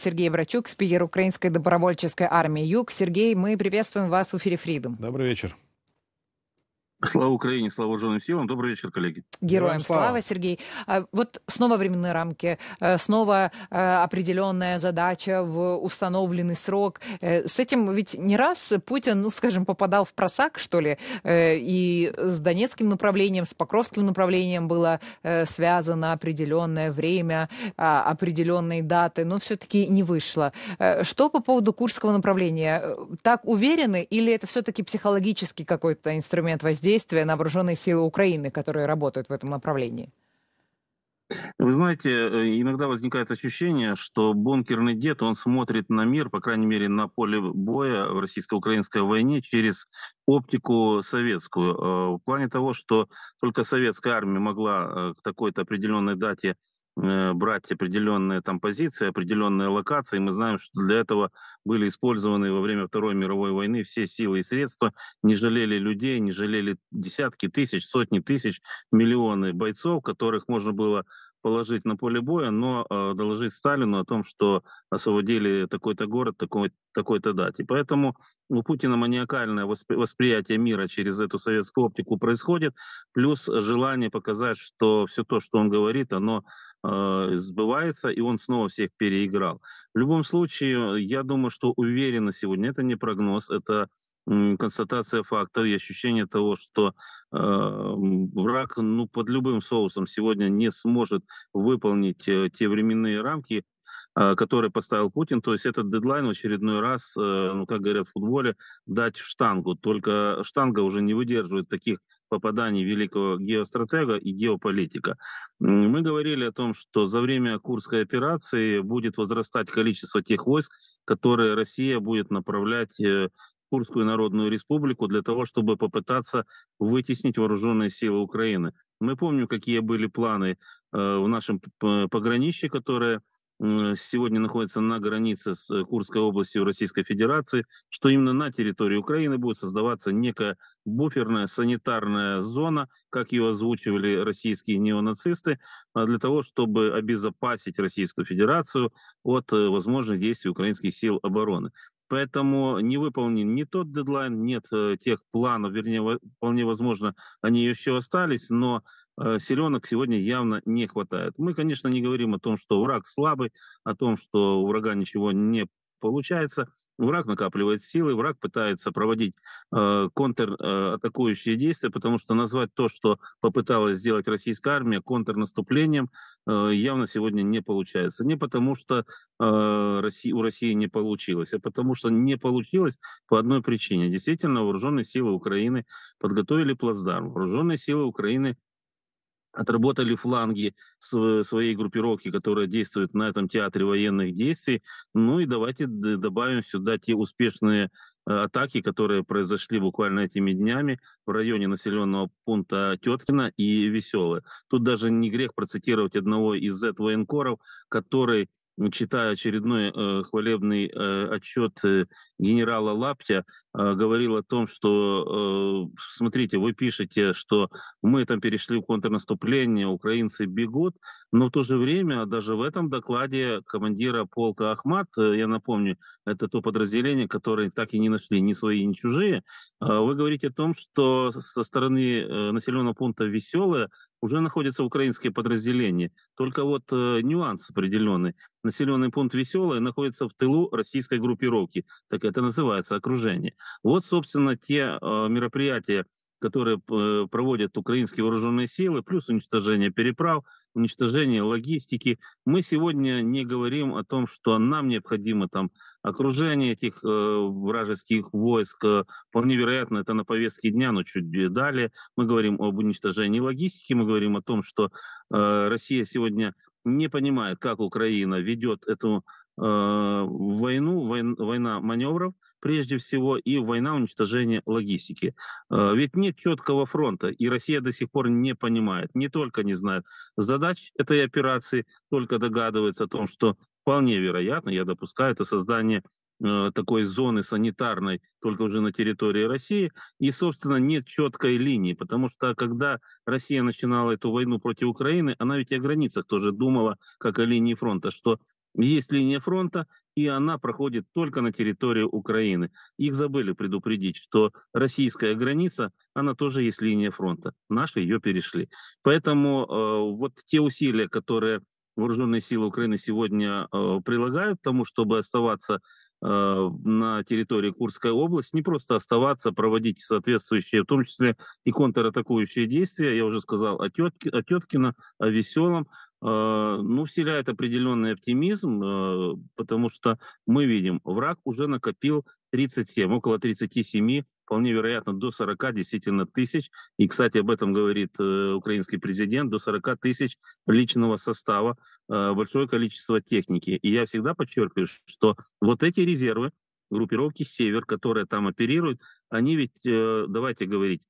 Сергей Брачук, спикер Украинской добровольческой армии «Юг». Сергей, мы приветствуем вас в эфире «Фридом». Добрый вечер. Слава Украине, слава вооруженным силам. Добрый вечер, коллеги. Героям, Героям слава. слава, Сергей. А, вот снова временные рамки, э, снова э, определенная задача в установленный срок. Э, с этим ведь не раз Путин, ну, скажем, попадал в просак, что ли, и с Донецким направлением, с Покровским направлением было связано определенное время, а, определенные даты, но все-таки не вышло. Что по поводу Курского направления? Так уверены или это все-таки психологический какой-то инструмент воздействия? действия на вооруженные силы Украины, которые работают в этом направлении? Вы знаете, э, иногда возникает ощущение, что бункерный дед, он смотрит на мир, по крайней мере, на поле боя в российско-украинской войне через оптику советскую. Э, в плане того, что только советская армия могла э, к такой-то определенной дате Э, брать определенные там позиции, определенные локации. Мы знаем, что для этого были использованы во время Второй мировой войны все силы и средства, не жалели людей, не жалели десятки тысяч, сотни тысяч, миллионы бойцов, которых можно было положить на поле боя, но э, доложить Сталину о том, что освободили такой-то город, такой, такой-то дате. Поэтому у Путина маниакальное восприятие мира через эту советскую оптику происходит, плюс желание показать, что все то, что он говорит, оно э, сбывается, и он снова всех переиграл. В любом случае, я думаю, что уверенно сегодня, это не прогноз, это констатация фактов и ощущение того, что э, враг ну, под любым соусом сегодня не сможет выполнить э, те временные рамки, э, которые поставил Путин. То есть этот дедлайн в очередной раз, э, ну, как говорят в футболе, дать штангу. Только штанга уже не выдерживает таких попаданий великого геостратега и геополитика. Мы говорили о том, что за время Курской операции будет возрастать количество тех войск, которые Россия будет направлять э, Курскую Народную Республику для того, чтобы попытаться вытеснить вооруженные силы Украины. Мы помним, какие были планы э, в нашем пограничье, которое сегодня находится на границе с э, Курской областью Российской Федерации, что именно на территории Украины будет создаваться некая буферная санитарная зона, как ее озвучивали российские неонацисты, э, для того, чтобы обезопасить Российскую Федерацию от возможных действий украинских сил обороны. Поэтому не выполнен ни тот дедлайн, нет э, тех планов, вернее, вполне возможно, они еще остались, но э, селенок сегодня явно не хватает. Мы, конечно, не говорим о том, что враг слабый, о том, что у врага ничего не получается. Враг накапливает силы, враг пытается проводить э, контратакующие э, действия, потому что назвать то, что попыталась сделать российская армия контрнаступлением, э, явно сегодня не получается. Не потому что э, Россия, у России не получилось, а потому что не получилось по одной причине. Действительно, вооруженные силы Украины подготовили плацдарм. Вооруженные силы Украины отработали фланги своей группировки, которая действует на этом театре военных действий. Ну и давайте добавим сюда те успешные э, атаки, которые произошли буквально этими днями в районе населенного пункта Теткина и Веселое. Тут даже не грех процитировать одного из Z-военкоров, который ну, читая очередной э, хвалебный э, отчет э, генерала Лаптя, э, говорил о том, что, э, смотрите, вы пишете, что мы там перешли в контрнаступление, украинцы бегут, но в то же время даже в этом докладе командира полка Ахмат, э, я напомню, это то подразделение, которое так и не нашли ни свои, ни чужие, э, вы говорите о том, что со стороны э, населенного пункта Веселое уже находятся украинские подразделения. Только вот э, нюанс определенный. Населенный пункт Веселое находится в тылу российской группировки. Так это называется окружение. Вот, собственно, те э, мероприятия, которые э, проводят украинские вооруженные силы, плюс уничтожение переправ, уничтожение логистики. Мы сегодня не говорим о том, что нам необходимо там окружение этих э, вражеских войск. Вполне вероятно, это на повестке дня, но чуть далее. Мы говорим об уничтожении логистики, мы говорим о том, что э, Россия сегодня не понимает, как Украина ведет эту Э, войну, война, война маневров прежде всего и война уничтожения логистики. Э, ведь нет четкого фронта, и Россия до сих пор не понимает, не только не знает задач этой операции, только догадывается о том, что вполне вероятно, я допускаю, это создание э, такой зоны санитарной только уже на территории России. И, собственно, нет четкой линии, потому что когда Россия начинала эту войну против Украины, она ведь и о границах тоже думала, как о линии фронта, что есть линия фронта, и она проходит только на территории Украины. Их забыли предупредить, что российская граница, она тоже есть линия фронта. Наши ее перешли. Поэтому э, вот те усилия, которые вооруженные силы Украины сегодня э, прилагают к тому, чтобы оставаться э, на территории Курской области, не просто оставаться, проводить соответствующие, в том числе и контратакующие действия. Я уже сказал о, тетке, о Теткино, о Веселом. Э, ну, вселяет определенный оптимизм, э, потому что мы видим, враг уже накопил 37, около 37, вполне вероятно, до 40 действительно тысяч. И, кстати, об этом говорит э, украинский президент, до 40 тысяч личного состава, большое количество техники. И я всегда подчеркиваю, что вот эти резервы группировки «Север», которые там оперируют, они ведь, давайте говорить,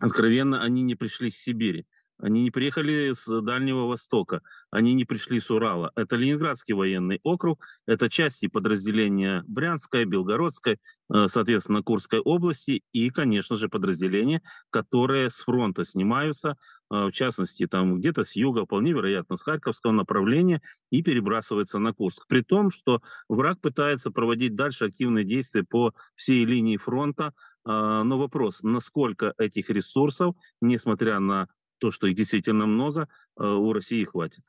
откровенно, они не пришли с Сибири. Они не приехали с Дальнего Востока, они не пришли с Урала. Это Ленинградский военный округ, это части подразделения Брянской, Белгородской, э, соответственно, Курской области и, конечно же, подразделения, которые с фронта снимаются, э, в частности, там где-то с юга, вполне вероятно, с Харьковского направления и перебрасываются на Курск. При том, что враг пытается проводить дальше активные действия по всей линии фронта, а, но вопрос, насколько этих ресурсов, несмотря на то, что их действительно много, э, у России хватит.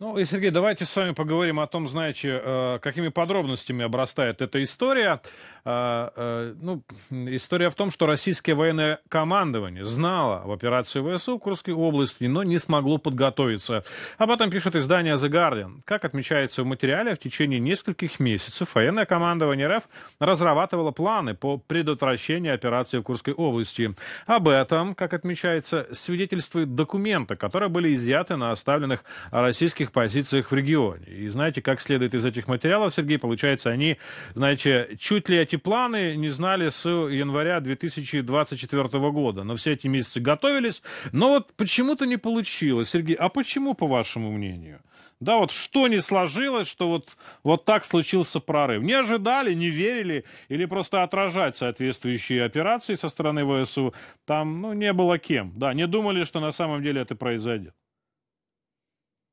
Ну и, Сергей, давайте с вами поговорим о том, знаете, э, какими подробностями обрастает эта история. Э, э, ну, история в том, что российское военное командование знало об операции ВСУ в Курской области, но не смогло подготовиться. Об этом пишет издание The Guardian. Как отмечается в материале, в течение нескольких месяцев военное командование РФ разрабатывало планы по предотвращению операции в Курской области. Об этом, как отмечается, свидетельствуют документы, которые были изъяты на оставленных российских политических позициях в регионе. И знаете, как следует из этих материалов, Сергей, получается, они, знаете, чуть ли эти планы не знали с января 2024 года. Но все эти месяцы готовились, но вот почему-то не получилось. Сергей, а почему, по вашему мнению? Да, вот что не сложилось, что вот, вот так случился прорыв. Не ожидали, не верили, или просто отражать соответствующие операции со стороны ВСУ там, ну, не было кем. Да, не думали, что на самом деле это произойдет.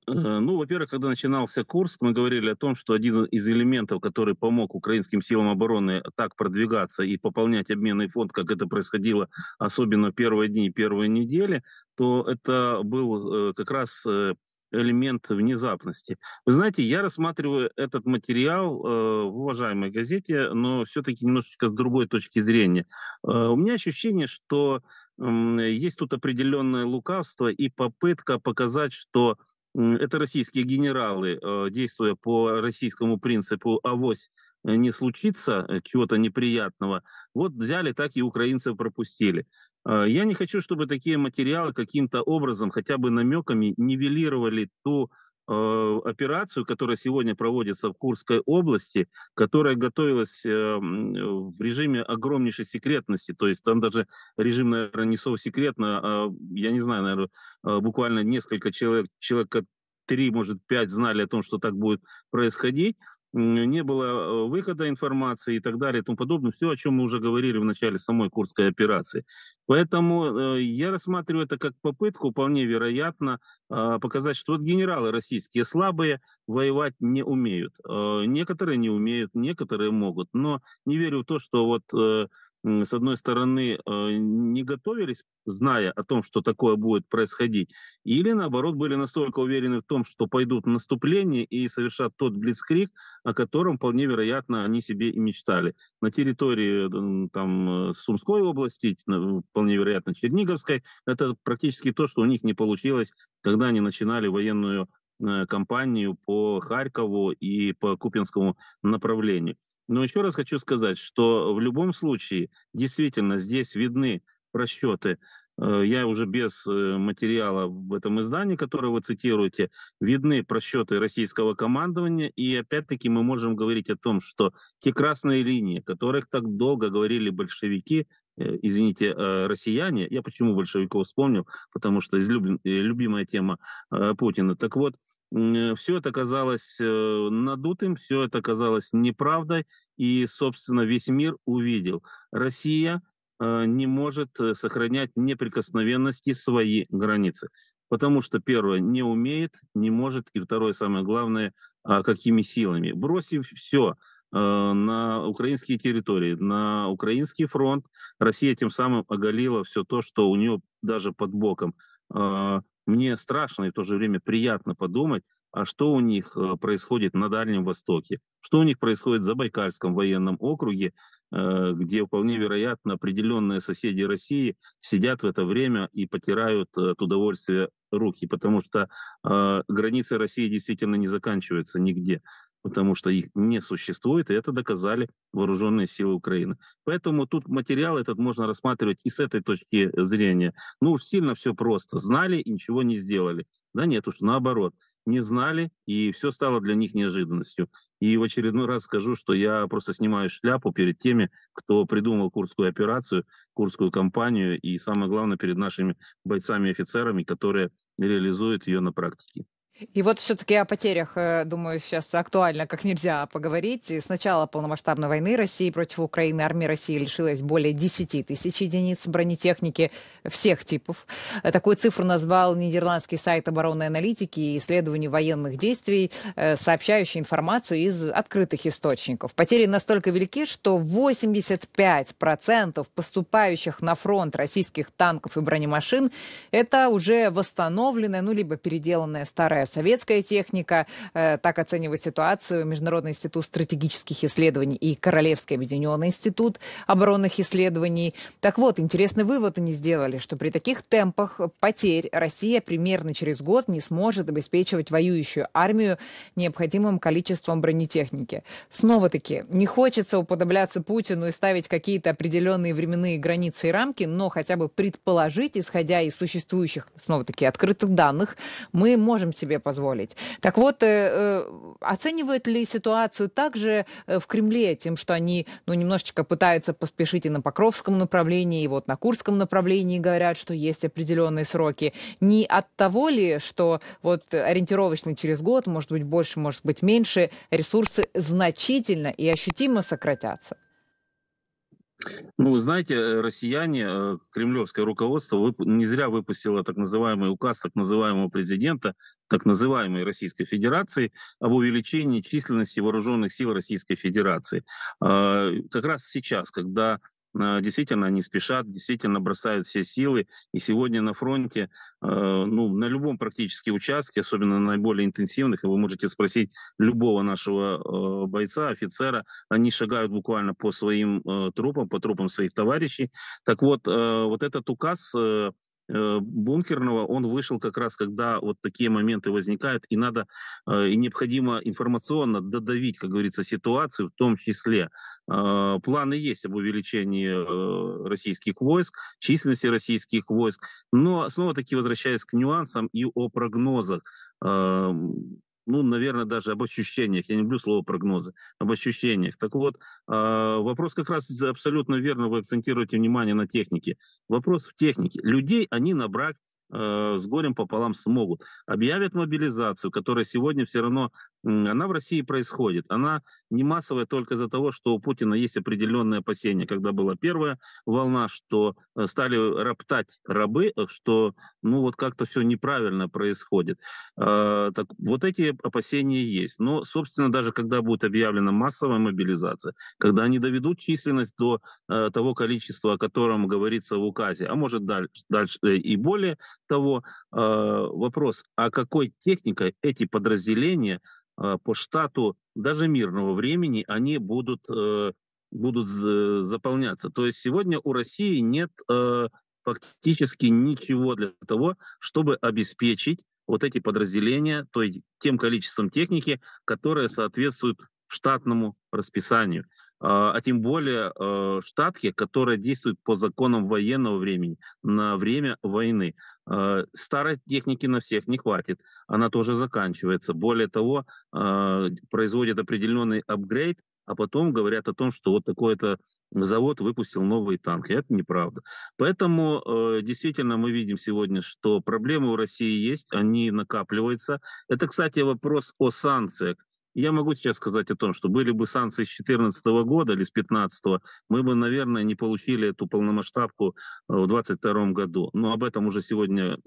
Э, ну, во-первых, когда начинался курс, мы говорили о том, что один из элементов, который помог украинским силам обороны так продвигаться и пополнять обменный фонд, как это происходило, особенно первые дни и первые недели, то это был э, как раз э, элемент внезапности. Вы знаете, я рассматриваю этот материал э, в уважаемой газете, но все-таки немножечко с другой точки зрения. Э, у меня ощущение, что э, есть тут определенное лукавство и попытка показать, что это российские генералы, э, действуя по российскому принципу «авось э, не случится э, чего-то неприятного», вот взяли так и украинцев пропустили. Я не хочу, чтобы такие материалы каким-то образом, хотя бы намеками, нивелировали ту Э, операцию, которая сегодня проводится в Курской области, которая готовилась э, в режиме огромнейшей секретности, то есть там даже режим, наверное, не совсекретно, а, я не знаю, наверное, а, буквально несколько человек, человека три, может, пять знали о том, что так будет происходить не было э, выхода информации и так далее и тому подобное. Все, о чем мы уже говорили в начале самой Курской операции. Поэтому э, я рассматриваю это как попытку, вполне вероятно, а, показать, что вот генералы российские слабые, воевать не умеют. Э, некоторые не умеют, некоторые могут. Но не верю в то, что вот с одной стороны, э, не готовились, зная о том, что такое будет происходить, или, наоборот, были настолько уверены в том, что пойдут в наступление и совершат тот блицкрик, о котором, вполне вероятно, они себе и мечтали. На территории там, э, Сумской области, вполне вероятно, Черниговской, это практически то, что у них не получилось, когда они начинали военную э, кампанию по Харькову и по Купинскому направлению. Но еще раз хочу сказать, что в любом случае действительно здесь видны просчеты. Э, я уже без э, материала в этом издании, которое вы цитируете, видны просчеты российского командования. И опять-таки мы можем говорить о том, что те красные линии, о которых так долго говорили большевики, э, извините, россияне, я почему большевиков вспомнил, потому что излюблен, любимая тема Путина. Так вот, все это казалось э, надутым, все это казалось неправдой, и, собственно, весь мир увидел. Россия э, не может э, сохранять неприкосновенности свои границы. Потому что, первое, не умеет, не может, и второе, самое главное, а, какими силами. Бросив все на украинские территории, на украинский фронт, Россия тем самым оголила все то, что у нее даже под боком мне страшно и в то же время приятно подумать, а что у них э, происходит на Дальнем Востоке, что у них происходит в Забайкальском военном округе, э, где вполне вероятно определенные соседи России сидят в это время и потирают э, от удовольствия руки, потому что границы России действительно не заканчиваются нигде потому что их не существует, и это доказали вооруженные силы Украины. Поэтому тут материал этот можно рассматривать и с этой точки зрения. Ну уж сильно все просто. Знали и ничего не сделали. Да нет уж, наоборот. Не знали, и все стало для них неожиданностью. И в очередной раз скажу, что я просто снимаю шляпу перед теми, кто придумал курскую операцию, курскую кампанию, и самое главное, перед нашими бойцами-офицерами, которые реализуют ее на практике. И вот все-таки о потерях, э, думаю, сейчас актуально как нельзя поговорить. С начала полномасштабной войны России против Украины армия России лишилась более 10 тысяч единиц бронетехники всех типов. Э, такую цифру назвал нидерландский сайт оборонной аналитики и исследований военных действий, э, сообщающий информацию из открытых источников. Потери настолько велики, что 85% поступающих на фронт российских танков и бронемашин это уже восстановленная, ну, либо переделанная старая какая советская техника. Э, так оценивает ситуацию Международный институт стратегических исследований и Королевский объединенный институт оборонных исследований. Так вот, интересный вывод они сделали, что при таких темпах потерь Россия примерно через год не сможет обеспечивать воюющую армию необходимым количеством бронетехники. Снова-таки, не хочется уподобляться Путину и ставить какие-то определенные временные границы и рамки, но хотя бы предположить, исходя из существующих, снова-таки, открытых данных, мы можем себе себе позволить. Так вот, э, э, оценивает ли ситуацию также э, в Кремле тем, что они ну, немножечко пытаются поспешить и на Покровском направлении, и вот на Курском направлении говорят, что есть определенные сроки. Не от того ли, что вот ориентировочно через год, может быть больше, может быть меньше, ресурсы значительно и ощутимо сократятся? Ну, вы знаете, э, россияне, э, кремлевское руководство не зря выпустило так называемый указ так называемого президента, так называемой Российской Федерации, об увеличении численности вооруженных сил Российской Федерации. А, как раз сейчас, когда Э, действительно они спешат, действительно бросают все силы. И сегодня на фронте, э, ну, на любом практически участке, особенно наиболее интенсивных, и вы можете спросить любого нашего э, бойца, офицера, они шагают буквально по своим трупам, по трупам своих товарищей. Так вот, вот этот указ Э, бункерного, он вышел как раз, когда вот такие моменты возникают, и надо, э, и необходимо информационно додавить, как говорится, ситуацию, в том числе. Э, планы есть об увеличении российских войск, численности российских войск, но снова-таки возвращаясь к нюансам и о прогнозах, эм, ну, наверное, даже об ощущениях. Я не люблю слово прогнозы, об ощущениях. Так вот, а, вопрос как раз абсолютно верно, вы акцентируете внимание на технике. Вопрос в технике. Людей они набрать Э, с горем пополам смогут. Объявят мобилизацию, которая сегодня все равно, она в России происходит. Она не массовая только из-за того, что у Путина есть определенные опасения. Когда была первая волна, что э, стали роптать рабы, э, что ну вот как-то все неправильно происходит. А, так, вот эти опасения есть. Но, собственно, даже когда будет объявлена массовая мобилизация, когда они доведут численность до того количества, о котором говорится в указе, а может дальше и более, того, э, вопрос, а какой техникой эти подразделения э, по штату даже мирного времени они будут, э, будут заполняться. То есть сегодня у России нет э, фактически ничего для того, чтобы обеспечить вот эти подразделения то есть тем количеством техники, которое соответствует штатному расписанию. А, а тем более э, штатки, которые действуют по законам военного времени, на время войны. Э, старой техники на всех не хватит, она тоже заканчивается. Более того, э, производят определенный апгрейд, а потом говорят о том, что вот такой-то завод выпустил новые танки. Это неправда. Поэтому э, действительно мы видим сегодня, что проблемы у России есть, они накапливаются. Это, кстати, вопрос о санкциях. Я могу сейчас сказать о том, что были бы санкции с 2014 года или с 2015, мы бы, наверное, не получили эту полномасштабку э, в 2022 году. Но об этом уже сегодня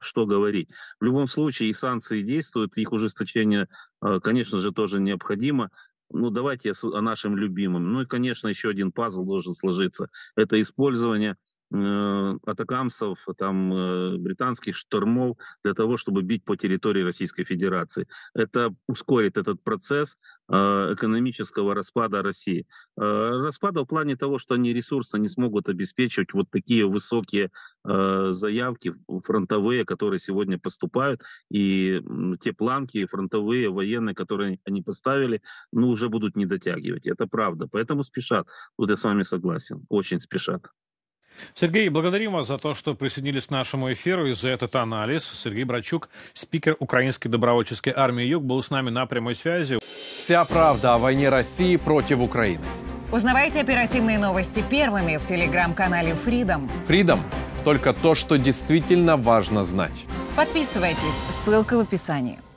что говорить. В любом случае и санкции действуют, их ужесточение, э, конечно же, тоже необходимо. Ну, давайте о нашем любимом. Ну и, конечно, еще один пазл должен сложиться. Это использование Э, атакамсов, там, э, британских штормов для того, чтобы бить по территории Российской Федерации. Это ускорит этот процесс э, экономического распада России. Распада в плане того, что они ресурсно не смогут обеспечивать вот такие высокие заявки фронтовые, которые сегодня поступают, и те планки фронтовые, военные, которые они поставили, ну, уже будут не дотягивать. Это правда. Поэтому спешат. вот я с вами согласен. Очень спешат. Сергей, благодарим вас за то, что присоединились к нашему эфиру и за этот анализ. Сергей Брачук, спикер Украинской добровольческой армии «Юг», был с нами на прямой связи. Вся правда о войне России против Украины. Узнавайте оперативные новости первыми в телеграм-канале Freedom. Freedom – только то, что действительно важно знать. Подписывайтесь, ссылка в описании.